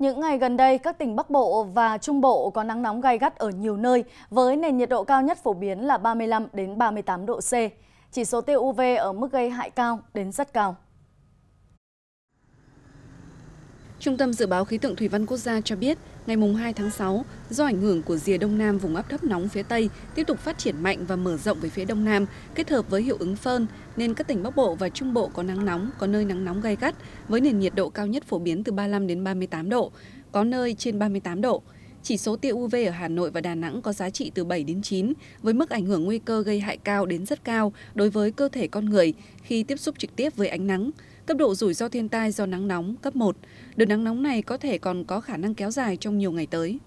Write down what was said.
Những ngày gần đây, các tỉnh Bắc Bộ và Trung Bộ có nắng nóng gai gắt ở nhiều nơi, với nền nhiệt độ cao nhất phổ biến là 35 đến 38 độ C. Chỉ số tia UV ở mức gây hại cao đến rất cao. Trung tâm Dự báo Khí tượng Thủy văn Quốc gia cho biết, ngày 2 tháng 6, do ảnh hưởng của rìa Đông Nam vùng áp thấp nóng phía Tây tiếp tục phát triển mạnh và mở rộng về phía Đông Nam, kết hợp với hiệu ứng phơn, nên các tỉnh Bắc Bộ và Trung Bộ có nắng nóng, có nơi nắng nóng gay gắt, với nền nhiệt độ cao nhất phổ biến từ 35 đến 38 độ, có nơi trên 38 độ. Chỉ số tia UV ở Hà Nội và Đà Nẵng có giá trị từ 7 đến 9, với mức ảnh hưởng nguy cơ gây hại cao đến rất cao đối với cơ thể con người khi tiếp xúc trực tiếp với ánh nắng. Cấp độ rủi ro thiên tai do nắng nóng cấp 1, đợt nắng nóng này có thể còn có khả năng kéo dài trong nhiều ngày tới.